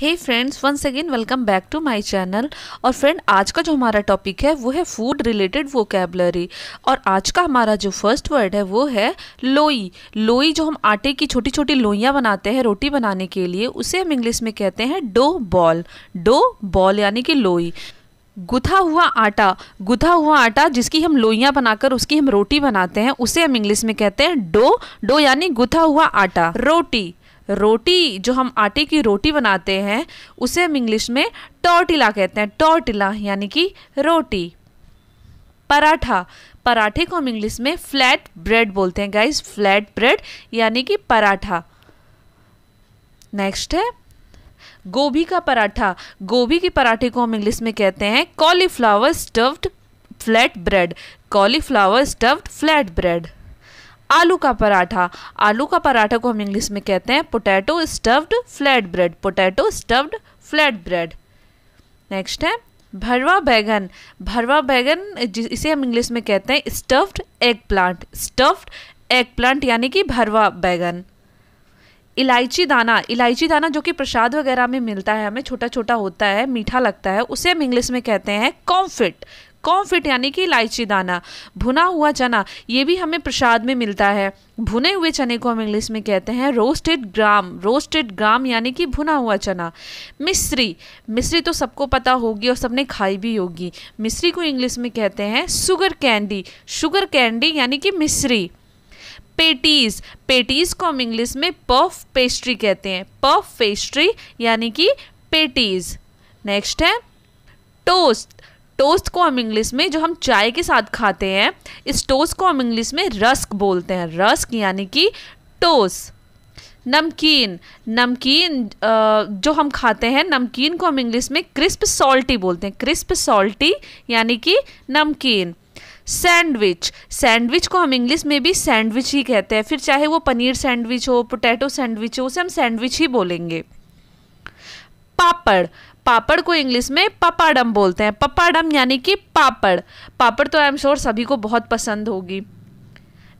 hey friends once again welcome back to my channel और friend आज का जो हमारा टॉपिक है वो है फूड रिलेटेड वोकेबलरी और आज का हमारा जो फर्स्ट वर्ड है वो है लोई लोई जो हम आटे की छोटी छोटी लोइयाँ बनाते हैं रोटी बनाने के लिए उसे हम इंग्लिश में कहते हैं डो बॉल डो बॉल यानी कि लोई गुथा हुआ आटा गुथा हुआ आटा जिसकी हम लोइयाँ बनाकर उसकी हम रोटी बनाते हैं उसे हम इंग्लिश में कहते हैं डो डो यानी गुथा हुआ आटा रोटी रोटी जो हम आटे की रोटी बनाते हैं उसे हम इंग्लिश में टॉटिला कहते हैं टॉटिला यानी कि रोटी पराठा पराठे को हम इंग्लिश में फ्लैट ब्रेड बोलते हैं गाइस फ्लैट ब्रेड यानी कि पराठा नेक्स्ट है गोभी का पराठा गोभी के पराठे को हम इंग्लिश में कहते हैं cauliflower stuffed flat bread cauliflower stuffed flat bread आलू का पराठा आलू का पराठा को हम इंग्लिश में कहते हैं potato stuffed flat bread potato stuffed flat bread next है भरवा बैगन भरवा बैगन इसे हम इंग्लिश में कहते हैं stuffed eggplant stuffed eggplant यानी कि भरवा बैगन इलायची दाना इलायची दाना जो कि प्रसाद वगैरह में मिलता है हमें छोटा छोटा होता है मीठा लगता है उसे हम इंग्लिश में कहते हैं कॉम्फिट कॉम्फिट यानी कि इलायची दाना भुना हुआ चना ये भी हमें प्रसाद में मिलता है भुने हुए चने को हम इंग्लिश में कहते हैं रोस्टेड ग्राम रोस्टेड ग्राम यानी कि भुना हुआ चना मिश्री मिश्री तो सबको पता होगी और सबने खाई भी होगी मिश्री को इंग्लिश में कहते हैं शुगर कैंडी शुगर कैंडी यानी कि मिश्री पेटीज पेटीज को हम इंग्लिश में पफ पेस्ट्री कहते हैं पफ पेस्ट्री यानी कि पेटीज नेक्स्ट है टोस्ट टोस्ट को हम इंग्लिश में जो हम चाय के साथ खाते हैं इस टोस्ट को हम इंग्लिश में रस्क बोलते हैं रस्क यानी कि टोस नमकीन नमकीन जो हम खाते हैं नमकीन को हम इंग्लिश में क्रिस्प सॉल्टी बोलते हैं क्रिस्प सॉल्टी यानी कि नमकीन सैंडविच सैंडविच को हम इंग्लिश में भी सैंडविच ही कहते हैं फिर चाहे वो पनीर सैंडविच हो पोटैटो सैंडविच हो उसे हम सैंडविच ही बोलेंगे पापड़ पापड़ को इंग्लिश में पपाडम बोलते हैं पपाडम यानी कि पापड़ पापड़ तो आई एम श्योर सभी को बहुत पसंद होगी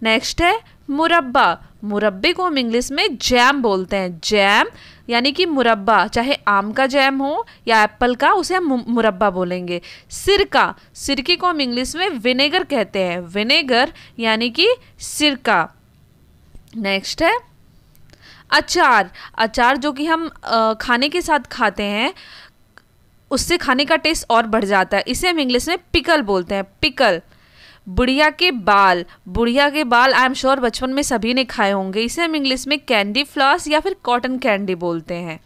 नेक्स्ट है मुरब्बा मुरब्बे को हम इंग्लिश में जैम बोलते हैं जैम यानी कि मुरब्बा चाहे आम का जैम हो या एप्पल का उसे हम मुरब्बा बोलेंगे सिरका सिरके को हम इंग्लिश में विनेगर कहते हैं विनेगर यानी कि सिरका नेक्स्ट है अचार अचार जो कि हम खाने के साथ खाते हैं उससे खाने का टेस्ट और बढ़ जाता है इसे हम इंग्लिश में पिकल बोलते हैं पिकल बुढ़िया के बाल बुढ़िया के बाल आई एम श्योर बचपन में सभी ने खाए होंगे इसे हम इंग्लिश में कैंडी फ्लॉस या फिर कॉटन कैंडी बोलते हैं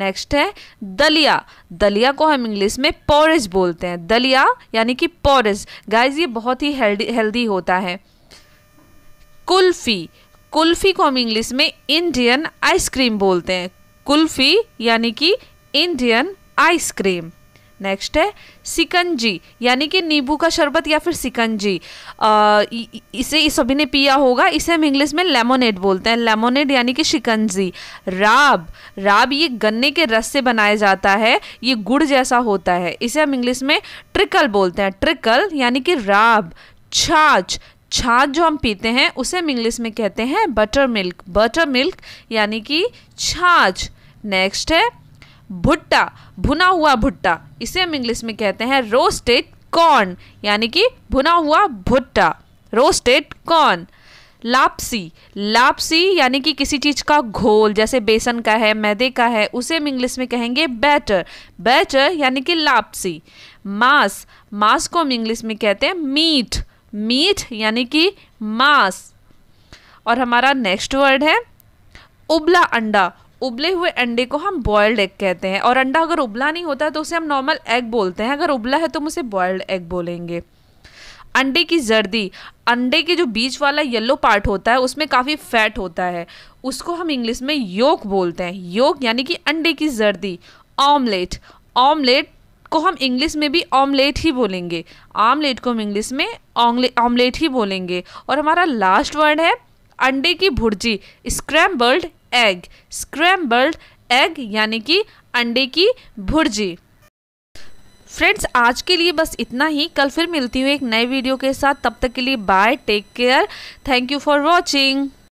नेक्स्ट है दलिया दलिया को हम इंग्लिश में पोरेज बोलते हैं दलिया यानी कि पोरेज गाइज ये बहुत ही हेल्दी हेल्दी होता है कुल्फ़ी कुल्फ़ी को हम इंग्लिश में इंडियन आइसक्रीम बोलते हैं कुल्फ़ी यानी कि इंडियन आइसक्रीम नेक्स्ट है सिकंजी यानी कि नींबू का शरबत या फिर सिकंजी इसे इसे सभी ने पिया होगा इसे हम इंग्लिश में लेमोनेड बोलते हैं लेमोनेड यानी कि शिकंजी राब राब ये गन्ने के रस से बनाया जाता है ये गुड़ जैसा होता है इसे हम इंग्लिश में ट्रिकल बोलते हैं ट्रिकल यानी कि राब छाछ छाछ जो हम पीते हैं उसे हम इंग्लिश में कहते हैं बटर मिल्क बटर मिल्क यानी कि छाछ नेक्स्ट है भुट्टा भुना हुआ भुट्टा इसे हम इंग्लिश में कहते हैं रोस्टेड कॉर्न यानी कि भुना हुआ भुट्टा रोस्टेड कॉर्न लापसी लापसी यानी कि किसी चीज़ का घोल जैसे बेसन का है मैदे का है उसे हम इंग्लिश में कहेंगे बैटर बैटर यानी कि लापसी मांस मांस को हम इंग्लिश में कहते हैं मीट मीट यानी कि मांस और हमारा नेक्स्ट वर्ड है उबला अंडा उबले हुए अंडे को हम बॉयल्ड एग कहते हैं और अंडा अगर उबला नहीं होता तो उसे हम नॉर्मल एग बोलते हैं अगर उबला है तो हम उसे बॉयल्ड एग बोलेंगे अंडे की जर्दी अंडे के जो बीच वाला येलो पार्ट होता है उसमें काफ़ी फैट होता है उसको हम इंग्लिश में योक बोलते हैं योक यानी कि अंडे की जर्दी ऑमलेट ऑमलेट को हम इंग्लिश में भी ऑमलेट ही बोलेंगे ऑमलेट को हम इंग्लिश में ऑमलेट ही बोलेंगे और हमारा लास्ट वर्ड है अंडे की bhurji scrambled egg scrambled egg यानी कि अंडे की भुर्जी फ्रेंड्स आज के लिए बस इतना ही कल फिर मिलती हूँ एक नए वीडियो के साथ तब तक के लिए bye take care thank you for watching